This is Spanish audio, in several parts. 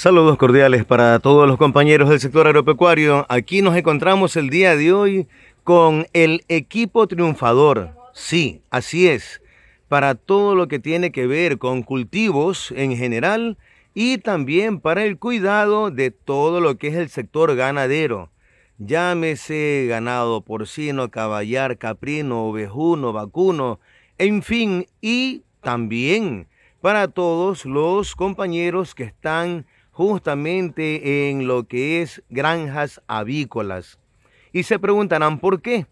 Saludos cordiales para todos los compañeros del sector agropecuario. Aquí nos encontramos el día de hoy con el equipo triunfador. Sí, así es. Para todo lo que tiene que ver con cultivos en general y también para el cuidado de todo lo que es el sector ganadero. Llámese ganado porcino, caballar, caprino, ovejuno, vacuno, en fin, y también para todos los compañeros que están justamente en lo que es granjas avícolas. Y se preguntarán por qué.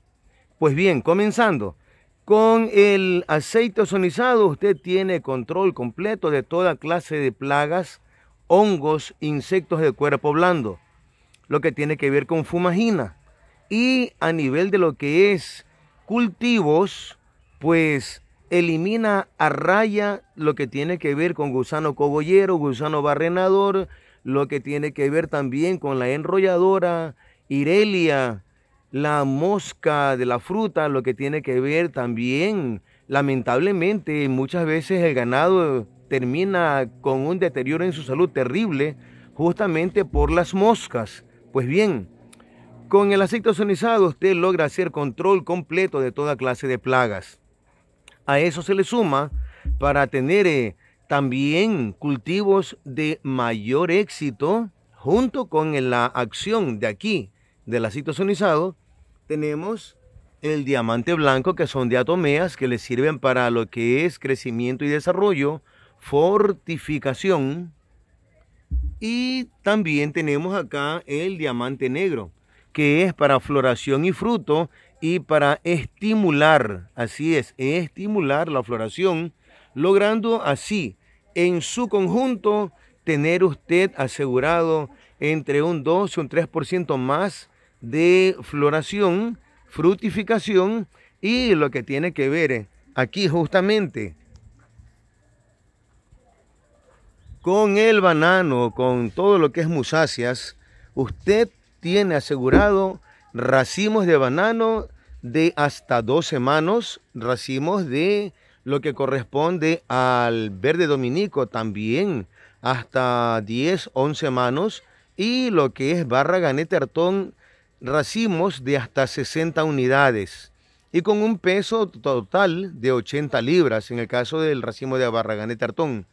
Pues bien, comenzando, con el aceite ozonizado usted tiene control completo de toda clase de plagas, hongos, insectos de cuerpo blando, lo que tiene que ver con fumagina. Y a nivel de lo que es cultivos, pues elimina a raya lo que tiene que ver con gusano cogollero, gusano barrenador, lo que tiene que ver también con la enrolladora, irelia, la mosca de la fruta, lo que tiene que ver también, lamentablemente, muchas veces el ganado termina con un deterioro en su salud terrible justamente por las moscas. Pues bien, con el aceite sonizado usted logra hacer control completo de toda clase de plagas a eso se le suma para tener eh, también cultivos de mayor éxito junto con la acción de aquí del acito sonizado, tenemos el diamante blanco que son diatomeas que le sirven para lo que es crecimiento y desarrollo, fortificación y también tenemos acá el diamante negro que es para floración y fruto y para estimular, así es, estimular la floración, logrando así en su conjunto tener usted asegurado entre un 2 y un 3% más de floración, frutificación y lo que tiene que ver aquí justamente con el banano, con todo lo que es musáceas, usted tiene asegurado racimos de banano de hasta 12 manos, racimos de lo que corresponde al verde dominico también hasta 10, 11 manos y lo que es ganeta artón racimos de hasta 60 unidades y con un peso total de 80 libras en el caso del racimo de y artón.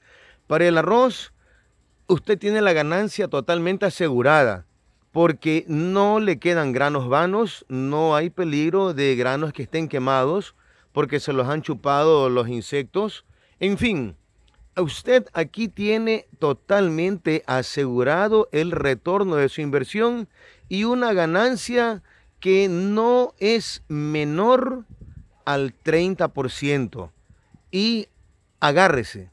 Para el arroz usted tiene la ganancia totalmente asegurada porque no le quedan granos vanos, no hay peligro de granos que estén quemados porque se los han chupado los insectos. En fin, usted aquí tiene totalmente asegurado el retorno de su inversión y una ganancia que no es menor al 30%. Y agárrese,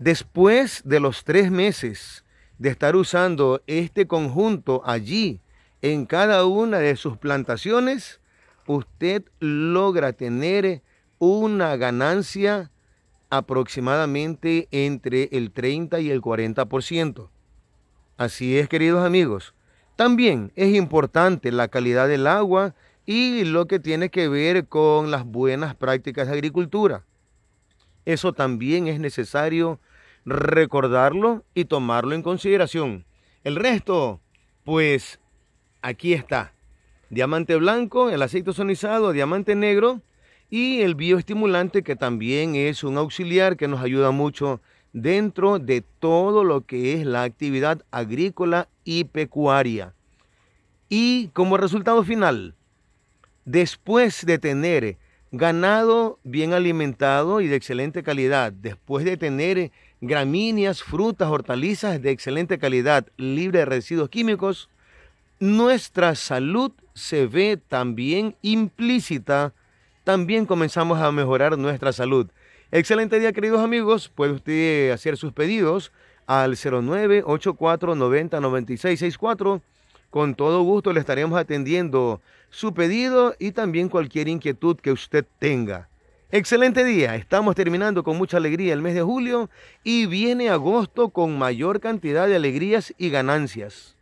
después de los tres meses, de estar usando este conjunto allí en cada una de sus plantaciones, usted logra tener una ganancia aproximadamente entre el 30 y el 40%. Así es, queridos amigos. También es importante la calidad del agua y lo que tiene que ver con las buenas prácticas de agricultura. Eso también es necesario recordarlo y tomarlo en consideración. El resto, pues aquí está. Diamante blanco, el aceite sonizado diamante negro y el bioestimulante que también es un auxiliar que nos ayuda mucho dentro de todo lo que es la actividad agrícola y pecuaria. Y como resultado final, después de tener ganado bien alimentado y de excelente calidad, después de tener gramíneas, frutas, hortalizas de excelente calidad, libre de residuos químicos, nuestra salud se ve también implícita, también comenzamos a mejorar nuestra salud. Excelente día, queridos amigos. Puede usted hacer sus pedidos al 09-84-90-9664, Con todo gusto le estaremos atendiendo su pedido y también cualquier inquietud que usted tenga. Excelente día, estamos terminando con mucha alegría el mes de julio y viene agosto con mayor cantidad de alegrías y ganancias.